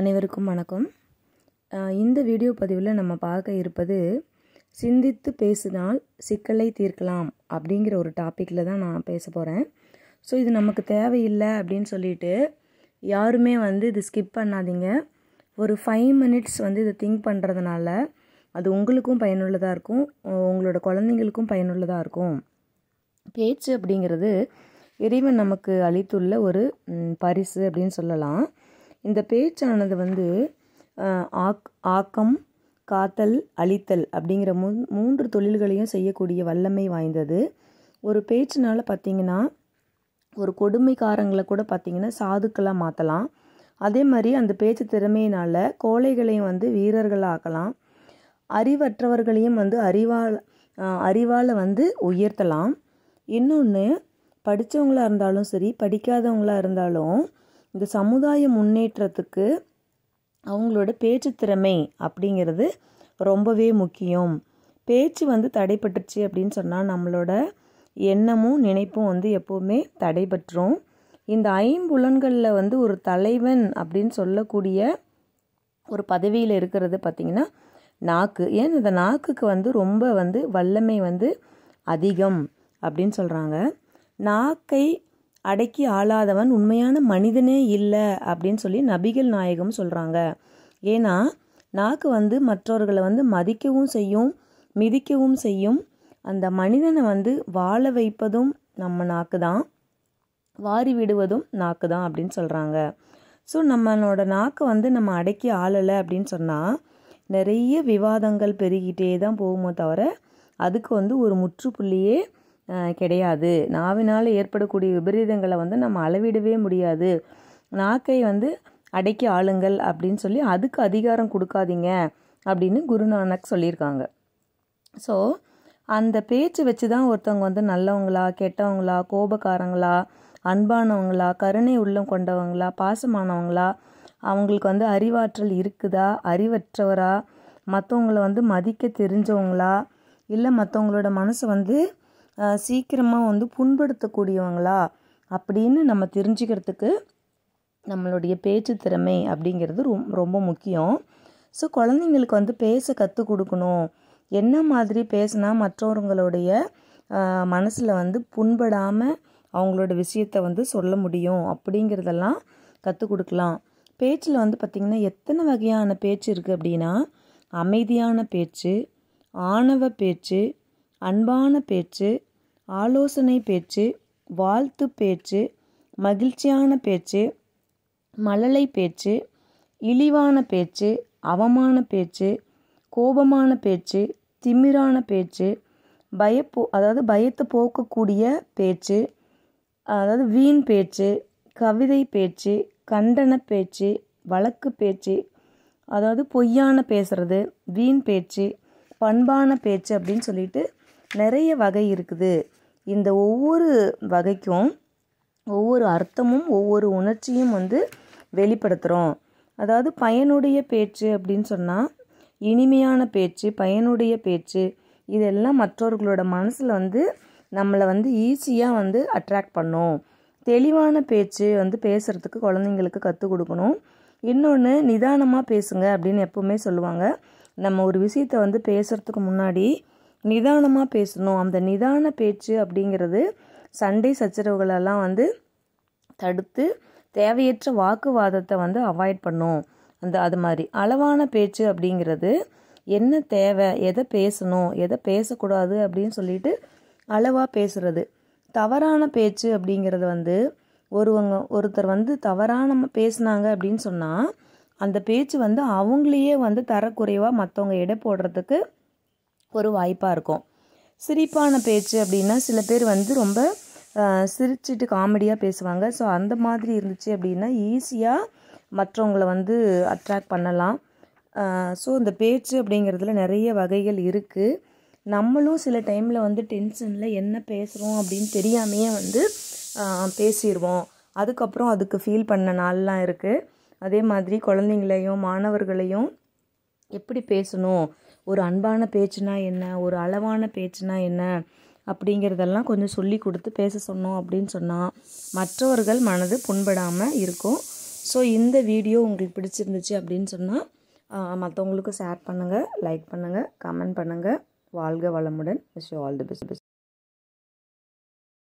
அனைவருக்கும் வணக்கம் இந்த வீடியோ பதிவில் நம்ம பார்க்க இருப்பது சிந்தித்து பேசினால் சிக்கலை தீர்க்கலாம் அப்படிங்கிற ஒரு டாப்பிக்கில் தான் நான் பேச போகிறேன் ஸோ இது நமக்கு தேவையில்லை அப்படின்னு சொல்லிட்டு யாருமே வந்து இது ஸ்கிப் பண்ணாதீங்க ஒரு ஃபைவ் மினிட்ஸ் வந்து இதை திங்க் பண்ணுறதுனால அது உங்களுக்கும் பயனுள்ளதாக இருக்கும் உங்களோட குழந்தைங்களுக்கும் பயனுள்ளதாக இருக்கும் பேச்சு அப்படிங்கிறது இறைவன் நமக்கு அளித்துள்ள ஒரு பரிசு அப்படின்னு சொல்லலாம் இந்த பேச்சானது வந்து ஆக் ஆக்கம் காத்தல் அழித்தல் அப்படிங்கிற மூ மூன்று தொழில்களையும் செய்யக்கூடிய வல்லமை வாய்ந்தது ஒரு பேச்சினால் பார்த்திங்கன்னா ஒரு கொடுமைக்காரங்களை கூட பார்த்திங்கன்னா சாதுக்களாக மாற்றலாம் அதே மாதிரி அந்த பேச்சு திறமையினால் கோழைகளையும் வந்து வீரர்களாக ஆக்கலாம் அறிவற்றவர்களையும் வந்து அறிவால் அறிவால் வந்து உயர்த்தலாம் இன்னொன்று படித்தவங்களாக இருந்தாலும் சரி படிக்காதவங்களாக இருந்தாலும் இந்த சமுதாய முன்னேற்றத்துக்கு அவங்களோட பேச்சு திறமை அப்படிங்கிறது ரொம்பவே முக்கியம் பேச்சு வந்து தடைப்பட்டுச்சு அப்படின்னு சொன்னால் நம்மளோட எண்ணமும் நினைப்பும் வந்து எப்போவுமே தடைபற்றும் இந்த ஐம்புலன்களில் வந்து ஒரு தலைவன் அப்படின்னு சொல்லக்கூடிய ஒரு பதவியில் இருக்கிறது பார்த்திங்கன்னா நாக்கு ஏன் இந்த நாக்குக்கு வந்து ரொம்ப வந்து வல்லமை வந்து அதிகம் அப்படின்னு சொல்கிறாங்க நாக்கை அடக்கி ஆளாதவன் உண்மையான மனிதனே இல்லை அப்படின்னு சொல்லி நபிகள் நாயகம் சொல்கிறாங்க ஏன்னா நாக்கு வந்து மற்றவர்களை வந்து மதிக்கவும் செய்யும் மிதிக்கவும் செய்யும் அந்த மனிதனை வந்து வாழ வைப்பதும் நம்ம நாக்கு தான் வாரி விடுவதும் நாக்கு தான் அப்படின்னு சொல்கிறாங்க ஸோ நம்மளோட நாக்கை வந்து நம்ம அடக்கி ஆளலை அப்படின்னு சொன்னால் நிறைய விவாதங்கள் பெருகிட்டே தான் போகுமோ தவிர அதுக்கு வந்து ஒரு முற்றுப்புள்ளியே கிடையாது நாவினால் ஏற்படக்கூடிய விபரீதங்களை வந்து நம்ம அளவிடவே முடியாது நாக்கை வந்து அடக்கி ஆளுங்கள் அப்படின்னு சொல்லி அதுக்கு அதிகாரம் கொடுக்காதீங்க அப்படின்னு குருநானக் சொல்லியிருக்காங்க ஸோ அந்த பேச்சு வச்சு தான் ஒருத்தவங்க வந்து நல்லவங்களா கெட்டவங்களா கோபக்காரங்களா அன்பானவங்களா கருணை உள்ளம் கொண்டவங்களா பாசமானவங்களா அவங்களுக்கு வந்து அறிவாற்றல் இருக்குதா அறிவற்றவரா மற்றவங்களை வந்து மதிக்க தெரிஞ்சவங்களா இல்லை மற்றவங்களோட மனசு வந்து சீக்கிரமாக வந்து புண்படுத்தக்கூடியவங்களா அப்படின்னு நம்ம தெரிஞ்சுக்கிறதுக்கு நம்மளுடைய பேச்சு திறமை அப்படிங்கிறது ரொம்ப முக்கியம் ஸோ குழந்தைங்களுக்கு வந்து பேச கற்றுக் கொடுக்கணும் என்ன மாதிரி பேசுனா மற்றவங்களுடைய மனசில் வந்து புண்படாமல் அவங்களோட விஷயத்தை வந்து சொல்ல முடியும் அப்படிங்கிறதெல்லாம் கற்றுக் கொடுக்கலாம் பேச்சில் வந்து பார்த்திங்கன்னா எத்தனை வகையான பேச்சு இருக்குது அப்படின்னா அமைதியான பேச்சு ஆணவ பேச்சு அன்பான பேச்சு ஆலோசனை பேச்சு வாழ்த்து பேச்சு மகிழ்ச்சியான பேச்சு மழலை பேச்சு இழிவான பேச்சு அவமான பேச்சு கோபமான பேச்சு திமிரான பேச்சு பயப்போ அதாவது பயத்தை போக்கக்கூடிய பேச்சு அதாவது வீண் பேச்சு கவிதை பேச்சு கண்டன பேச்சு வழக்கு பேச்சு அதாவது பொய்யான பேசுறது வீண் பேச்சு பண்பான பேச்சு அப்படின்னு சொல்லிட்டு நிறைய வகை இருக்குது இந்த ஒவ்வொரு வகைக்கும் ஒவ்வொரு அர்த்தமும் ஒவ்வொரு உணர்ச்சியும் வந்து வெளிப்படுத்துகிறோம் அதாவது பயனுடைய பேச்சு அப்படின்னு சொன்னால் இனிமையான பேச்சு பயனுடைய பேச்சு இதெல்லாம் மற்றவர்களோட மனசில் வந்து நம்மளை வந்து ஈஸியாக வந்து அட்ராக்ட் பண்ணும் தெளிவான பேச்சு வந்து பேசுகிறதுக்கு குழந்தைங்களுக்கு கற்றுக் கொடுக்கணும் இன்னொன்று நிதானமாக பேசுங்க அப்படின்னு எப்போவுமே சொல்லுவாங்க நம்ம ஒரு விஷயத்தை வந்து பேசுகிறதுக்கு முன்னாடி நிதானமாக பேசணும் அந்த நிதான பேச்சு அப்படிங்கிறது சண்டை சச்சரவுகளெல்லாம் வந்து தடுத்து தேவையற்ற வாக்குவாதத்தை வந்து அவாய்ட் பண்ணும் அந்த அது மாதிரி அளவான பேச்சு அப்படிங்கிறது என்ன தேவை எதை பேசணும் எதை பேசக்கூடாது அப்படின்னு சொல்லிட்டு அளவாக பேசுகிறது தவறான பேச்சு அப்படிங்கிறது வந்து ஒருவங்க ஒருத்தர் வந்து தவறான பேசுனாங்க அப்படின்னு சொன்னால் அந்த பேச்சு வந்து அவங்களையே வந்து தரக்குறைவாக மற்றவங்க எடை போடுறதுக்கு ஒரு வாய்ப்பாக இருக்கும் சிரிப்பான பேச்சு அப்படின்னா சில பேர் வந்து ரொம்ப சிரிச்சிட்டு காமெடியாக பேசுவாங்க ஸோ அந்த மாதிரி இருந்துச்சு அப்படின்னா ஈஸியாக மற்றவங்கள வந்து அட்ராக்ட் பண்ணலாம் ஸோ இந்த பேச்சு அப்படிங்கிறதுல நிறைய வகைகள் இருக்குது நம்மளும் சில டைமில் வந்து டென்ஷனில் என்ன பேசுகிறோம் அப்படின்னு தெரியாமையே வந்து பேசிடுவோம் அதுக்கப்புறம் அதுக்கு ஃபீல் பண்ண நாள்லாம் இருக்குது அதே மாதிரி குழந்தைங்களையும் மாணவர்களையும் எப்படி பேசணும் ஒரு அன்பான பேச்சுனா என்ன ஒரு அளவான பேச்சுனா என்ன அப்படிங்கிறதெல்லாம் கொஞ்சம் சொல்லி கொடுத்து பேச சொன்னோம் அப்படின்னு சொன்னால் மற்றவர்கள் மனது புண்படாமல் இருக்கும் ஸோ இந்த வீடியோ உங்களுக்கு பிடிச்சிருந்துச்சு அப்படின்னு சொன்னால் மற்றவங்களுக்கும் ஷேர் பண்ணுங்கள் லைக் பண்ணுங்கள் கமெண்ட் பண்ணுங்கள் வாழ்க வளமுடன் விஷ் ஆல் தி பெஸ்ட்